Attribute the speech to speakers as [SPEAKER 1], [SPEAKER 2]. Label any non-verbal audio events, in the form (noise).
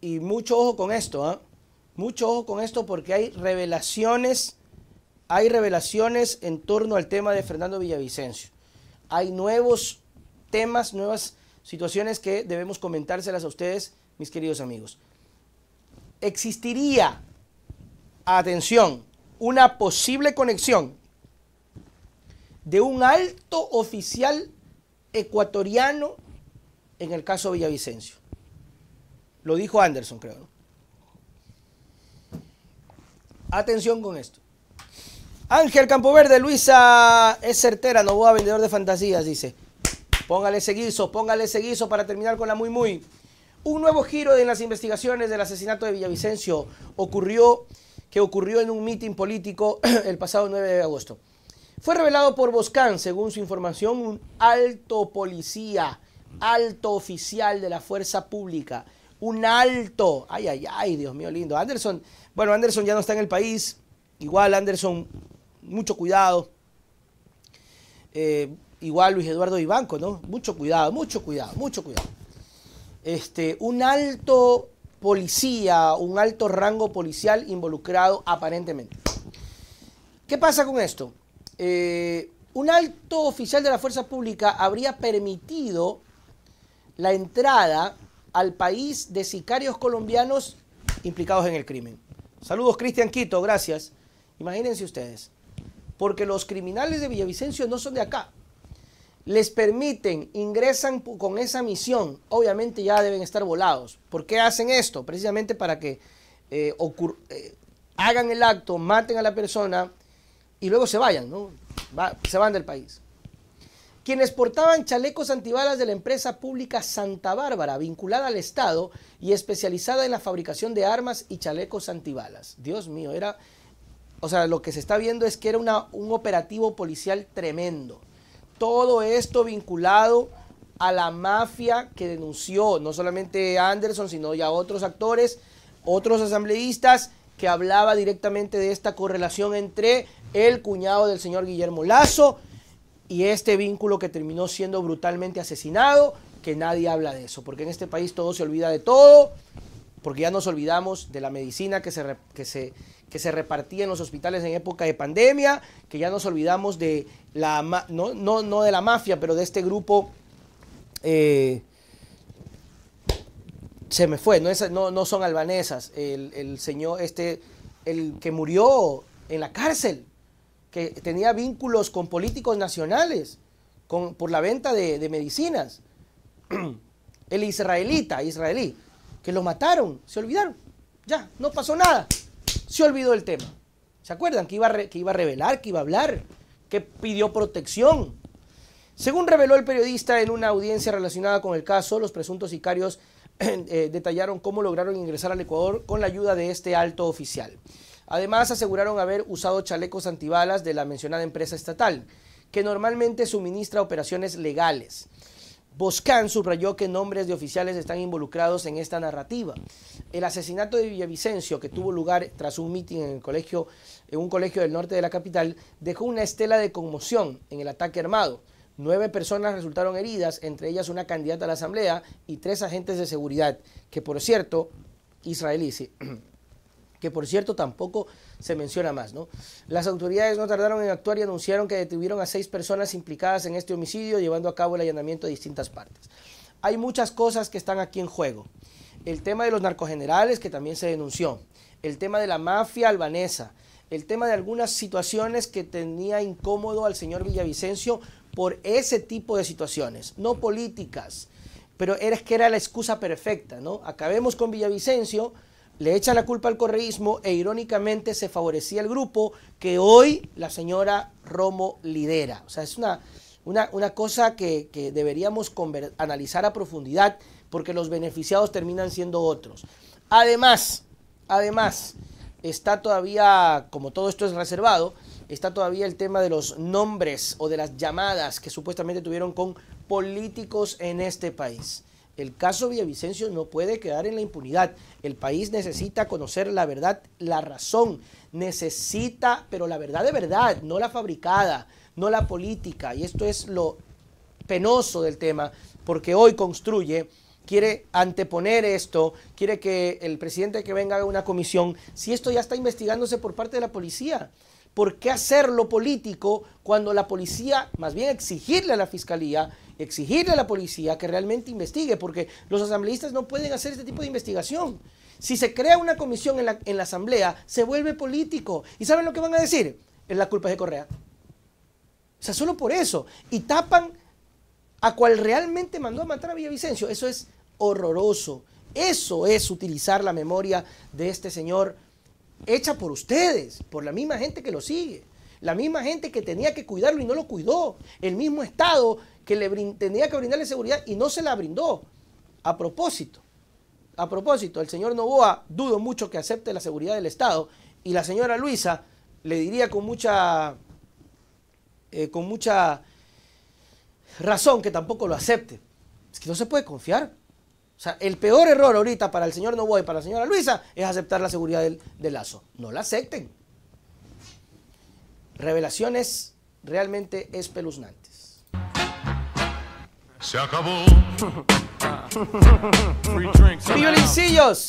[SPEAKER 1] y mucho ojo con esto, ¿ah? mucho ojo con esto porque hay revelaciones, hay revelaciones en torno al tema de Fernando Villavicencio. Hay nuevos temas, nuevas situaciones que debemos comentárselas a ustedes, mis queridos amigos. Existiría, atención, una posible conexión de un alto oficial ecuatoriano en el caso Villavicencio. Lo dijo Anderson, creo. ¿no? Atención con esto. Ángel Campoverde, Luisa es certera, no va a vendedor de fantasías, dice. Póngale ese guiso, póngale ese para terminar con la muy muy. Un nuevo giro en las investigaciones del asesinato de Villavicencio ocurrió que ocurrió en un mitin político (clears throat) el pasado 9 de agosto. Fue revelado por Boscán, según su información, un alto policía, alto oficial de la fuerza pública, un alto. Ay, ay, ay, Dios mío lindo. Anderson, bueno, Anderson ya no está en el país. Igual, Anderson, mucho cuidado. Eh, igual Luis Eduardo Ibanco, ¿no? Mucho cuidado, mucho cuidado, mucho cuidado. Este, un alto policía, un alto rango policial involucrado aparentemente. ¿Qué pasa con esto? Eh, un alto oficial de la fuerza pública habría permitido la entrada al país de sicarios colombianos implicados en el crimen. Saludos, Cristian Quito, gracias. Imagínense ustedes, porque los criminales de Villavicencio no son de acá. Les permiten, ingresan con esa misión. Obviamente ya deben estar volados. ¿Por qué hacen esto? Precisamente para que eh, eh, hagan el acto, maten a la persona y luego se vayan, ¿no? se van del país quienes portaban chalecos antibalas de la empresa pública Santa Bárbara, vinculada al Estado y especializada en la fabricación de armas y chalecos antibalas. Dios mío, era, o sea, lo que se está viendo es que era un operativo policial tremendo. Todo esto vinculado a la mafia que denunció no solamente Anderson, sino ya otros actores, otros asambleístas que hablaba directamente de esta correlación entre el cuñado del señor Guillermo Lazo, y este vínculo que terminó siendo brutalmente asesinado, que nadie habla de eso, porque en este país todo se olvida de todo, porque ya nos olvidamos de la medicina que se, se, que se repartía en los hospitales en época de pandemia, que ya nos olvidamos de la, no, no, de la mafia, pero de este grupo... Eh, se me fue, no, no, no son albanesas, el señor, este, el que murió en la cárcel, que tenía vínculos con políticos nacionales por la venta de, medicinas. (clears throat) El israelita, israelí, que lo mataron, se olvidaron. Ya, no pasó nada. Se olvidó el tema. ¿Se acuerdan? Que iba, a que iba a revelar, que iba a hablar, que pidió protección. Según reveló el periodista en una audiencia relacionada con el caso, los presuntos sicarios (clears throat) eh, detallaron cómo lograron ingresar al Ecuador con la ayuda de este alto oficial. Además, aseguraron haber usado chalecos antibalas de la mencionada empresa estatal, que normalmente suministra operaciones legales. Boscan subrayó que nombres de oficiales están involucrados en esta narrativa. El asesinato de Villavicencio, que tuvo lugar tras un mitin en, en un colegio del norte de la capital, dejó una estela de conmoción en el ataque armado. Nueve personas resultaron heridas, entre ellas una candidata a la asamblea y tres agentes de seguridad, que por cierto, israelíes. (clears throat) que por cierto tampoco se menciona más. ¿no? Las autoridades no tardaron en actuar y anunciaron que detuvieron a seis personas implicadas en este homicidio, llevando a cabo el allanamiento de distintas partes. Hay muchas cosas que están aquí en juego. El tema de los narcogenerales, que también se denunció. El tema de la mafia albanesa. El tema de algunas situaciones que tenía incómodo al señor Villavicencio por ese tipo de situaciones, no políticas. Pero era que era la excusa perfecta, ¿no? Acabemos con Villavicencio, le echa la culpa al correísmo e irónicamente se favorecía el grupo que hoy la señora Romo lidera. O sea, es una, una, cosa que, deberíamos analizar a profundidad porque los beneficiados terminan siendo otros. Además, además, está todavía, como todo esto es reservado, está todavía el tema de los nombres o de las llamadas que supuestamente tuvieron con políticos en este país. El caso Villavicencio no puede quedar en la impunidad. El país necesita conocer la verdad, la razón. Necesita, pero la verdad de verdad, no la fabricada, no la política. Y esto es lo penoso del tema, porque hoy construye quiere anteponer esto, quiere que el presidente que venga haga una comisión, si esto ya está investigándose por parte de la policía. ¿Por qué hacerlo político cuando la policía, más bien exigirle a la fiscalía exigirle a la policía que realmente investigue, porque los asambleístas no pueden hacer este tipo de investigación. Si se crea una comisión en la, asamblea, se vuelve político. ¿Y saben lo que van a decir? Es la culpa de Correa. O sea, solo por eso. Y tapan a cual realmente mandó a matar a Villavicencio. Eso es horroroso. Eso es utilizar la memoria de este señor hecha por ustedes, por la misma gente que lo sigue, la misma gente que tenía que cuidarlo y no lo cuidó, el mismo Estado que le tenía que brindarle seguridad y no se la brindó. A propósito, a propósito, el señor Novoa dudo mucho que acepte la seguridad del Estado y la señora Luisa le diría con mucha, eh, con mucha razón que tampoco lo acepte. Es que no se puede confiar. O sea, el peor error ahorita para el señor Novoa y para la señora Luisa es aceptar la seguridad del, lazo. No la acepten. Revelaciones realmente espeluznantes. Se acabó. (laughs) Violincillos.